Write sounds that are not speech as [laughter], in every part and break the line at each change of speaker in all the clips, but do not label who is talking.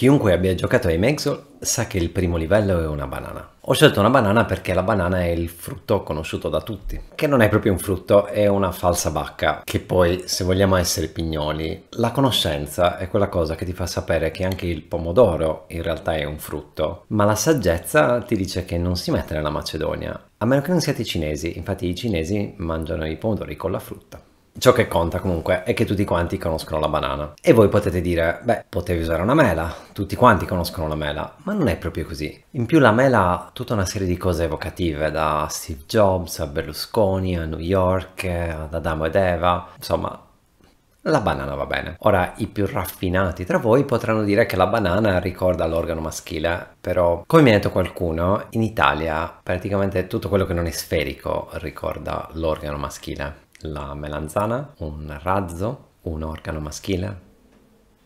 Chiunque abbia giocato ai Megzol sa che il primo livello è una banana. Ho scelto una banana perché la banana è il frutto conosciuto da tutti, che non è proprio un frutto, è una falsa bacca, che poi, se vogliamo essere pignoli, la conoscenza è quella cosa che ti fa sapere che anche il pomodoro in realtà è un frutto, ma la saggezza ti dice che non si mette nella Macedonia, a meno che non siate cinesi, infatti i cinesi mangiano i pomodori con la frutta. Ciò che conta comunque è che tutti quanti conoscono la banana. E voi potete dire, beh, potevi usare una mela, tutti quanti conoscono la mela, ma non è proprio così. In più la mela ha tutta una serie di cose evocative, da Steve Jobs a Berlusconi a New York, ad Adamo ed Eva, insomma... La banana va bene. Ora, i più raffinati tra voi potranno dire che la banana ricorda l'organo maschile, però, come mi ha detto qualcuno, in Italia praticamente tutto quello che non è sferico ricorda l'organo maschile la melanzana, un razzo, un organo maschile.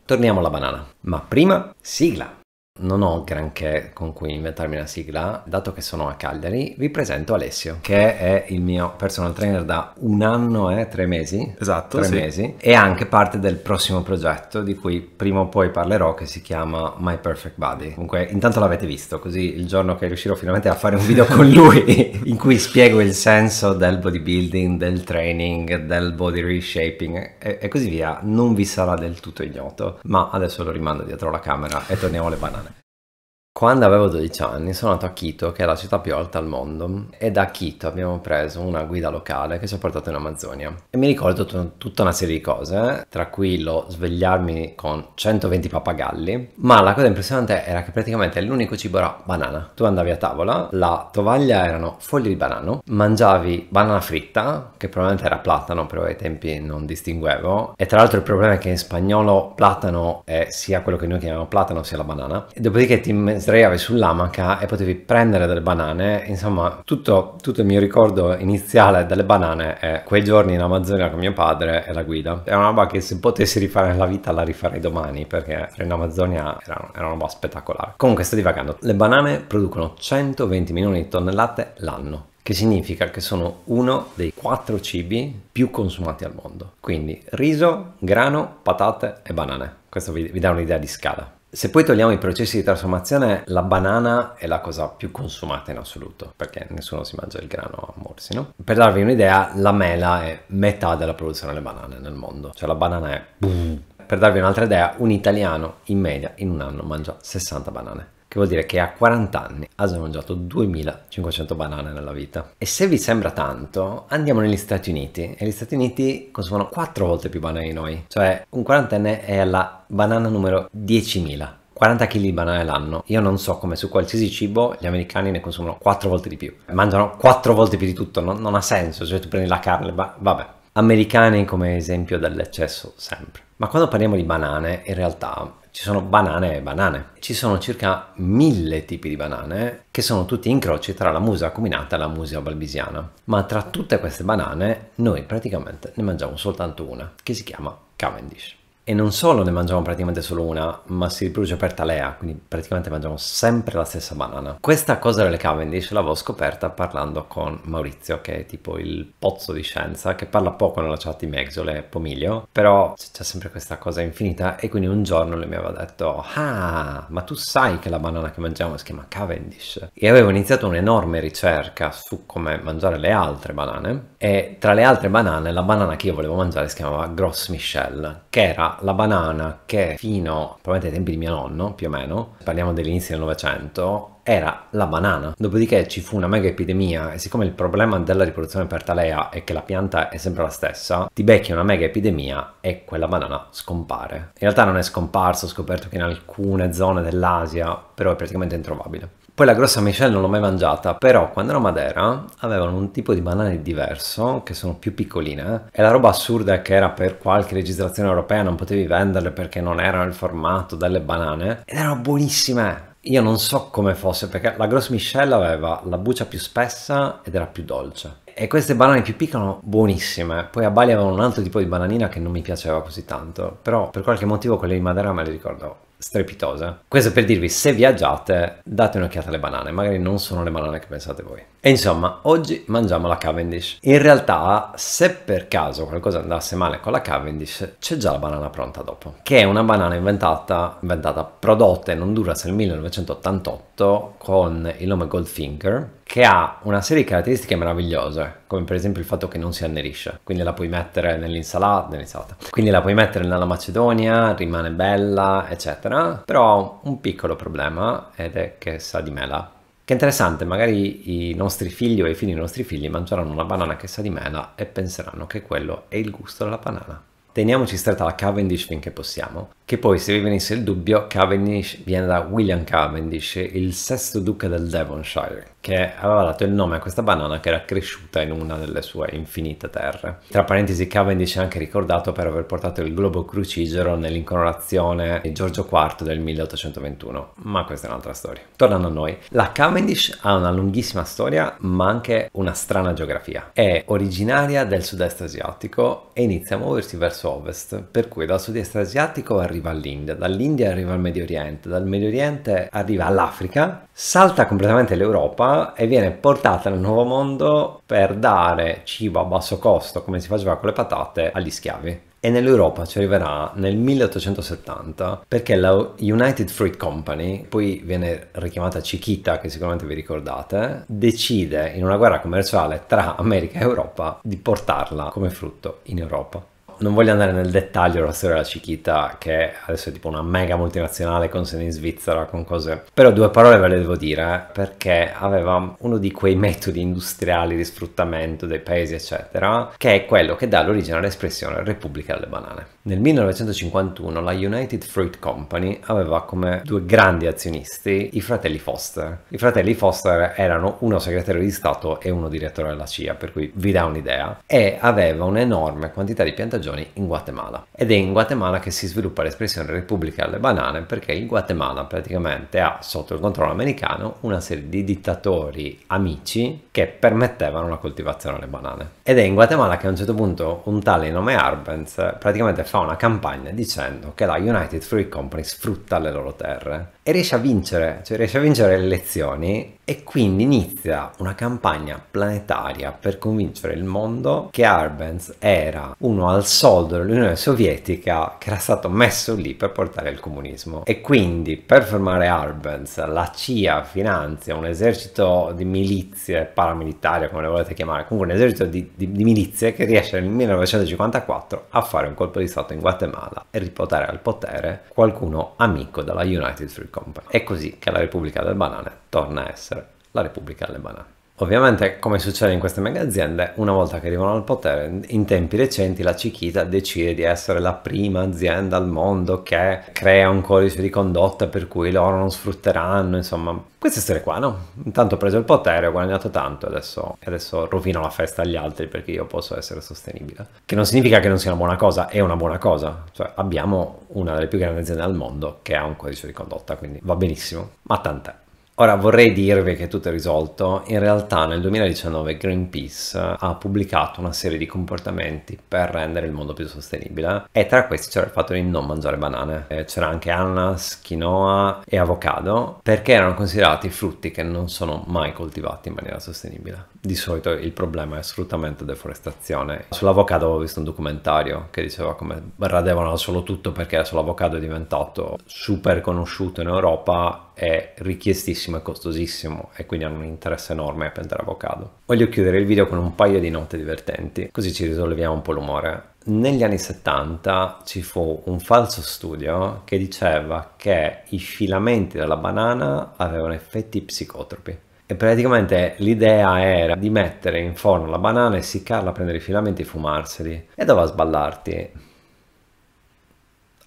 Torniamo alla banana, ma prima sigla! Non ho granché con cui inventarmi una sigla, dato che sono a Cagliari, vi presento Alessio, che è il mio personal trainer da un anno e eh, tre mesi. Esatto. Tre sì. mesi. E anche parte del prossimo progetto di cui prima o poi parlerò, che si chiama My Perfect Body. Comunque, intanto l'avete visto, così il giorno che riuscirò finalmente a fare un video con lui [laughs] in cui spiego il senso del bodybuilding, del training, del body reshaping e, e così via, non vi sarà del tutto ignoto. Ma adesso lo rimando dietro la camera e torniamo alle banane. Quando avevo 12 anni sono andato a Quito, che è la città più alta al mondo, e da Quito abbiamo preso una guida locale che ci ha portato in Amazzonia. E mi ricordo t- tutta una serie di cose, tra cui lo svegliarmi con 120 pappagalli, ma la cosa impressionante era che praticamente l'unico cibo era banana. Tu andavi a tavola, la tovaglia erano foglie di banano, mangiavi banana fritta, che probabilmente era platano, però ai tempi non distinguevo, e tra l'altro il problema è che in spagnolo platano è sia quello che noi chiamiamo platano sia la banana, e dopodiché ti sdraiavi sull'amaca e potevi prendere delle banane, insomma tutto, tutto, il mio ricordo iniziale delle banane è quei giorni in Amazzonia con mio padre e la guida. È una roba che se potessi rifare nella vita la rifarei domani perché in Amazzonia era, era una roba spettacolare. Comunque sto divagando, le banane producono 120 milioni di tonnellate l'anno che significa che sono uno dei quattro cibi più consumati al mondo. Quindi riso, grano, patate e banane. Questo vi, vi dà un'idea di scala. Se poi togliamo i processi di trasformazione, la banana è la cosa più consumata in assoluto, perché nessuno si mangia il grano a morsi, no? Per darvi un'idea, la mela è metà della produzione delle banane nel mondo, cioè la banana è... Per darvi un'altra idea, un italiano in media in un anno mangia 60 banane che vuol dire che a 40 anni ha già mangiato 2500 banane nella vita. E se vi sembra tanto, andiamo negli Stati Uniti e gli Stati Uniti consumano 4 volte più banane di noi, cioè un quarantenne è alla banana numero 10.000. 40 kg di banane l'anno. Io non so come su qualsiasi cibo gli americani ne consumano 4 volte di più. Mangiano 4 volte più di tutto, non, non ha senso. Cioè tu prendi la carne, va, vabbè. Americani come esempio dell'eccesso sempre. Ma quando parliamo di banane, in realtà ci sono banane e banane. Ci sono circa mille tipi di banane che sono tutti incroci tra la musa acuminata e la musa balbisiana. Ma tra tutte queste banane noi praticamente ne mangiamo soltanto una, che si chiama Cavendish. E non solo ne mangiamo praticamente solo una, ma si riproduce per talea, quindi praticamente mangiamo sempre la stessa banana. Questa cosa delle Cavendish l'avevo scoperta parlando con Maurizio, che è tipo il pozzo di scienza, che parla poco nella chat di Megzole e Pomiglio, però c'è sempre questa cosa infinita e quindi un giorno lui mi aveva detto «Ah, ma tu sai che la banana che mangiamo si chiama Cavendish?» E avevo iniziato un'enorme ricerca su come mangiare le altre banane e tra le altre banane la banana che io volevo mangiare si chiamava Gross Michelle, che era la banana che fino probabilmente ai tempi di mio nonno, più o meno, parliamo dell'inizio del Novecento, era la banana. Dopodiché ci fu una mega epidemia e siccome il problema della riproduzione per talea è che la pianta è sempre la stessa, ti becchi una mega epidemia e quella banana scompare. In realtà non è scomparso ho scoperto che in alcune zone dell'Asia però è praticamente introvabile. Poi la grossa miscela non l'ho mai mangiata, però quando ero a Madera avevano un tipo di banane diverso, che sono più piccoline, eh. e la roba assurda è che era per qualche legislazione europea non potevi venderle perché non erano il formato delle banane, ed erano buonissime! Io non so come fosse perché la grossa miscela aveva la buccia più spessa ed era più dolce. E queste banane più piccole buonissime. Poi a Bali avevano un altro tipo di bananina che non mi piaceva così tanto. Però per qualche motivo quelle di Madera me le ricordo strepitosa. Questo per dirvi, se viaggiate, date un'occhiata alle banane, magari non sono le banane che pensate voi. E insomma, oggi mangiamo la Cavendish. In realtà, se per caso qualcosa andasse male con la Cavendish, c'è già la banana pronta dopo, che è una banana inventata, inventata prodotta in Honduras nel 1988 con il nome Goldfinger che ha una serie di caratteristiche meravigliose, come per esempio il fatto che non si annerisce, quindi la puoi mettere nell'insalata, nell'insalata, quindi la puoi mettere nella macedonia, rimane bella, eccetera, però ha un piccolo problema ed è che sa di mela. Che interessante, magari i nostri figli o i figli dei nostri figli mangeranno una banana che sa di mela e penseranno che quello è il gusto della banana teniamoci stretta alla Cavendish finché possiamo, che poi se vi venisse il dubbio, Cavendish viene da William Cavendish, il sesto duca del Devonshire, che aveva dato il nome a questa banana che era cresciuta in una delle sue infinite terre. Tra parentesi Cavendish è anche ricordato per aver portato il globo crucigero nell'incoronazione di Giorgio IV del 1821, ma questa è un'altra storia. Tornando a noi, la Cavendish ha una lunghissima storia ma anche una strana geografia. È originaria del sud-est asiatico e inizia a muoversi verso ovest, per cui dal sud-est asiatico arriva all'India, dall'India arriva al Medio Oriente, dal Medio Oriente arriva all'Africa, salta completamente l'Europa e viene portata nel nuovo mondo per dare cibo a basso costo, come si faceva con le patate, agli schiavi. E nell'Europa ci arriverà nel 1870 perché la United Fruit Company, poi viene richiamata Chiquita, che sicuramente vi ricordate, decide in una guerra commerciale tra America e Europa di portarla come frutto in Europa. Non voglio andare nel dettaglio della storia della Chiquita, che adesso è tipo una mega multinazionale con sede in Svizzera, con cose... Però due parole ve le devo dire, perché aveva uno di quei metodi industriali di sfruttamento dei paesi, eccetera, che è quello che dà l'origine all'espressione Repubblica delle Banane. Nel 1951 la United Fruit Company aveva come due grandi azionisti i fratelli Foster. I fratelli Foster erano uno segretario di Stato e uno direttore della CIA, per cui vi dà un'idea, e aveva un'enorme quantità di piantagioni regioni in Guatemala. Ed è in Guatemala che si sviluppa l'espressione Repubblica alle banane perché il Guatemala praticamente ha sotto il controllo americano una serie di dittatori amici che permettevano la coltivazione alle banane. Ed è in Guatemala che a un certo punto un tale nome Arbenz praticamente fa una campagna dicendo che la United Fruit Company sfrutta le loro terre e riesce a vincere, cioè riesce a vincere le elezioni e quindi inizia una campagna planetaria per convincere il mondo che Arbenz era uno al soldo dell'Unione Sovietica che era stato messo lì per portare il comunismo. E quindi per fermare Arbenz la CIA finanzia un esercito di milizie paramilitari, come le volete chiamare, comunque un esercito di, di, di milizie che riesce nel 1954 a fare un colpo di Stato in Guatemala e riportare al potere qualcuno amico della United Free Company. È così che la Repubblica del Banane torna a essere la Repubblica Alemana. Ovviamente, come succede in queste mega aziende, una volta che arrivano al potere, in tempi recenti la Cichita decide di essere la prima azienda al mondo che crea un codice di condotta per cui loro non sfrutteranno, insomma, queste storie qua, no? Intanto ho preso il potere, ho guadagnato tanto e adesso, adesso rovino la festa agli altri perché io posso essere sostenibile. Che non significa che non sia una buona cosa, è una buona cosa. Cioè, abbiamo una delle più grandi aziende al mondo che ha un codice di condotta, quindi va benissimo, ma tant'è. Ora vorrei dirvi che tutto è risolto, in realtà nel 2019 Greenpeace eh, ha pubblicato una serie di comportamenti per rendere il mondo più sostenibile e tra questi c'era il fatto di non mangiare banane, eh, c'era anche ananas, quinoa e avocado perché erano considerati frutti che non sono mai coltivati in maniera sostenibile. Di solito il problema è sfruttamento e deforestazione. Sull'avocado avevo visto un documentario che diceva come radevano solo tutto perché sull'avocado è diventato super conosciuto in Europa è richiestissimo e costosissimo e quindi hanno un interesse enorme a prendere avocado. Voglio chiudere il video con un paio di note divertenti, così ci risolviamo un po' l'umore. Negli anni 70 ci fu un falso studio che diceva che i filamenti della banana avevano effetti psicotropi. E praticamente l'idea era di mettere in forno la banana, essiccarla, prendere i filamenti e fumarseli. E doveva sballarti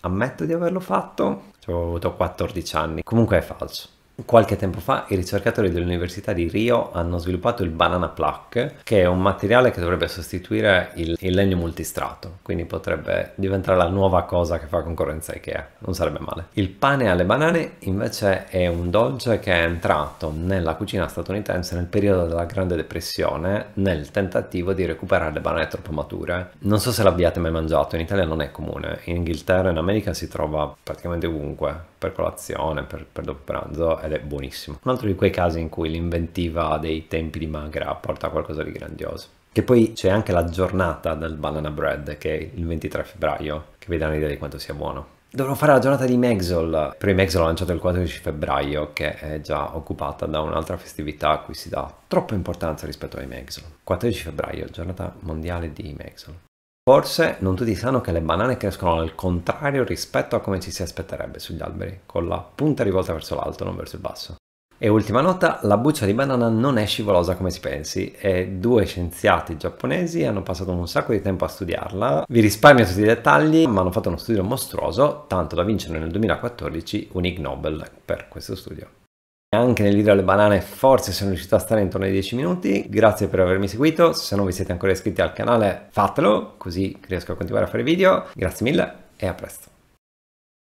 Ammetto di averlo fatto? Cioè, avevo avuto 14 anni. Comunque è falso. Qualche tempo fa i ricercatori dell'Università di Rio hanno sviluppato il banana plaque, che è un materiale che dovrebbe sostituire il, il, legno multistrato, quindi potrebbe diventare la nuova cosa che fa concorrenza Ikea, non sarebbe male. Il pane alle banane invece è un dolce che è entrato nella cucina statunitense nel periodo della Grande Depressione nel tentativo di recuperare le banane troppo mature. Non so se l'abbiate mai mangiato, in Italia non è comune, in Inghilterra e in America si trova praticamente ovunque, per colazione, per, per dopo pranzo ed è buonissimo. Un altro di quei casi in cui l'inventiva dei tempi di Magra porta a qualcosa di grandioso. Che poi c'è anche la giornata del banana bread, che è il 23 febbraio, che vi dà un'idea di quanto sia buono. Dovrò fare la giornata di Megxol, però Megxol l'ho lanciato il 14 febbraio, che è già occupata da un'altra festività a cui si dà troppa importanza rispetto ai Megxol. 14 febbraio, giornata mondiale di Megxol. Forse non tutti sanno che le banane crescono al contrario rispetto a come ci si aspetterebbe sugli alberi, con la punta rivolta verso l'alto, non verso il basso. E ultima nota, la buccia di banana non è scivolosa come si pensi e due scienziati giapponesi hanno passato un sacco di tempo a studiarla. Vi risparmio tutti i dettagli, ma hanno fatto uno studio mostruoso, tanto da vincere nel 2014 un Ig Nobel per questo studio anche nel video alle banane forse sono riuscito a stare intorno ai 10 minuti. Grazie per avermi seguito, se non vi siete ancora iscritti al canale fatelo, così riesco a continuare a fare video. Grazie mille e a presto.